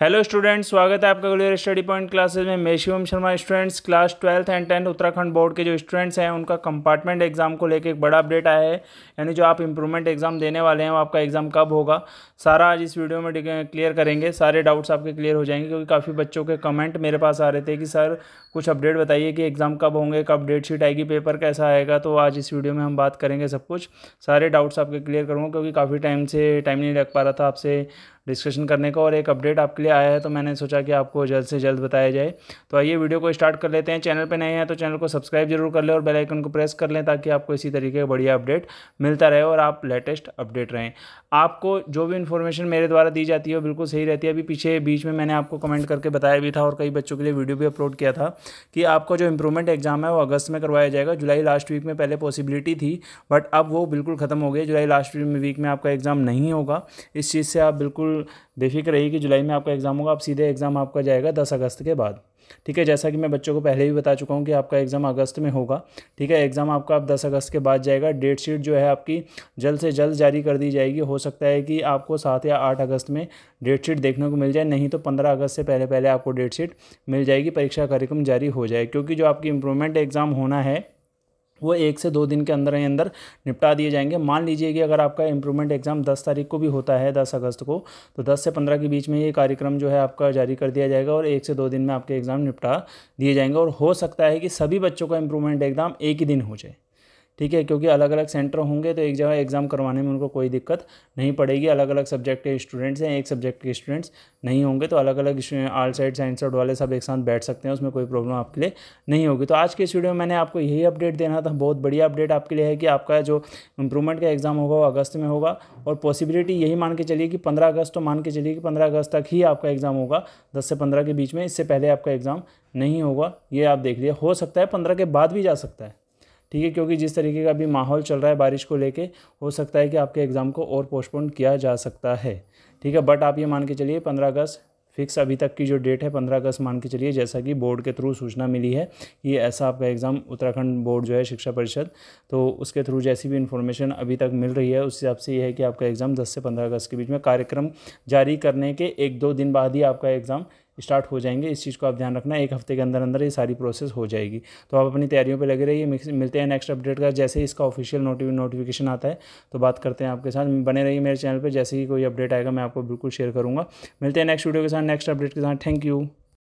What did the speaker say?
hello students स्वागत है आपका क्लियर स्टडी पॉइंट क्लासेस में मैं Shivam Sharma students class twelfth and tenth Uttarakhand board के जो स्टूडेंट्स हैं उनका कंपार्टमेंट एग्जाम को लेकर एक बड़ा अपडेट आया है यानी जो आप इंप्रूवमेंट एग्जाम देने वाले हैं वो आपका एग्जाम कब होगा सारा आज इस वीडियो में क्लियर करेंगे सारे डाउट्स आपके क्लियर हो जाएंगे क्योंकि काफ़ी बच्चों के कमेंट मेरे पास आ रहे थे कि सर कुछ अपडेट बताइए कि एग्ज़ाम कब होंगे कब डेट शीट आएगी पेपर कैसा आएगा तो आज इस वीडियो में हम बात करेंगे सब कुछ सारे डाउट्स आपके क्लियर करूँगा क्योंकि काफ़ी टाइम से टाइम नहीं लग पा रहा था आपसे डिस्कशन करने का और एक अपडेट आपके लिए आया है तो मैंने सोचा कि आपको जल्द से जल्द बताया जाए तो आइए वीडियो को स्टार्ट कर लेते हैं चैनल पर नए हैं तो चैनल को सब्सक्राइब जरूर कर लें और बेलाइकन को प्रेस कर लें ताकि आपको इसी तरीके का बढ़िया अपडेट मिलता रहे और आप लेटेस्ट अपडेट रहें आपको जो भी इन्फॉर्मेशन मेरे द्वारा दी जाती है बिल्कुल सही रहती है अभी पीछे बीच में मैंने आपको कमेंट करके बताया भी था और कई बच्चों के लिए वीडियो भी अपलोड किया था कि आपका जो इंप्रूवमेंट एग्जाम है वो अगस्त में करवाया जाएगा जुलाई लास्ट वीक में पहले पॉसिबिलिटी थी बट अब वो बिल्कुल ख़त्म हो गई जुलाई लास्ट वीक में आपका एग्ज़ाम नहीं होगा इस चीज़ से आप बिल्कुल बेफिक्र रहिए कि जुलाई में आपका एग्ज़ाम होगा आप सीधे एग्ज़ाम आपका जाएगा दस अगस्त के बाद ठीक है जैसा कि मैं बच्चों को पहले भी बता चुका हूँ कि आपका एग्ज़ाम अगस्त में होगा ठीक है एग्ज़ाम आपका आप दस अगस्त के बाद जाएगा डेट शीट जो है आपकी जल्द से जल्द जारी कर दी जाएगी हो सकता है कि आपको सात या आठ अगस्त में डेट शीट देखने को मिल जाए नहीं तो पंद्रह अगस्त से पहले पहले आपको डेट शीट मिल जाएगी परीक्षा कार्यक्रम जारी हो जाए क्योंकि जो आपकी इम्प्रूवमेंट एग्ज़ाम होना है वो एक से दो दिन के अंदर ही अंदर निपटा दिए जाएंगे मान लीजिए कि अगर आपका इम्प्रूवमेंट एग्ज़ाम 10 तारीख को भी होता है 10 अगस्त को तो 10 से 15 के बीच में ये कार्यक्रम जो है आपका जारी कर दिया जाएगा और एक से दो दिन में आपके एग्ज़ाम निपटा दिए जाएंगे और हो सकता है कि सभी बच्चों का इम्प्रूवमेंट एग्ज़ाम एक ही दिन हो जाए ठीक है क्योंकि अलग अलग सेंटर होंगे तो एक जगह एग्ज़ाम करवाने में उनको कोई दिक्कत नहीं पड़ेगी अलग अलग सब्जेक्ट के स्टूडेंट्स हैं एक सब्जेक्ट के स्टूडेंट्स नहीं होंगे तो अलग अलग आल साइड साइंस साइड वाले सब एक साथ बैठ सकते हैं उसमें कोई प्रॉब्लम आपके लिए नहीं होगी तो आज के इस वीडियो में मैंने आपको यही अपडेट देना था बहुत बढ़िया अपडेट आपके लिए है कि आपका जो इंप्रूवमेंट का एग्ज़ाम होगा वो अगस्त में होगा और पॉसिबिलिटी यही मान के चलिए कि पंद्रह अगस्त तो मान के चलिए कि पंद्रह अगस्त तक ही आपका एग्ज़ाम होगा दस से पंद्रह के बीच में इससे पहले आपका एग्ज़ाम नहीं होगा ये आप देख लिया हो सकता है पंद्रह के बाद भी जा सकता है ठीक है क्योंकि जिस तरीके का अभी माहौल चल रहा है बारिश को लेके हो सकता है कि आपके एग्ज़ाम को और पोस्टपोन किया जा सकता है ठीक है बट आप ये मान के चलिए पंद्रह अगस्त फिक्स अभी तक की जो डेट है पंद्रह अगस्त मान के चलिए जैसा कि बोर्ड के थ्रू सूचना मिली है कि ऐसा आपका एग्ज़ाम उत्तराखंड बोर्ड जो है शिक्षा परिषद तो उसके थ्रू जैसी भी इन्फॉर्मेशन अभी तक मिल रही है उस हिसाब से यह है कि आपका एग्ज़ाम दस से पंद्रह अगस्त के बीच में कार्यक्रम जारी करने के एक दो दिन बाद ही आपका एग्ज़ाम स्टार्ट हो जाएंगे इस चीज़ को आप ध्यान रखना एक हफ्ते के अंदर अंदर ये सारी प्रोसेस हो जाएगी तो आप अपनी तैयारियों पर लगे रहिए मिलते हैं नेक्स्ट अपडेट का जैसे ही इसका ऑफिशियल नोटिफ नोटिफिकेशन आता है तो बात करते हैं आपके साथ बने रहिए मेरे चैनल पर जैसे ही कोई अपडेट आएगा मैं आपको बिल्कुल शेयर करूँगा मिलते हैं नेक्स्ट वीडियो के साथ नेक्स्ट अपडेट के साथ थैंक यू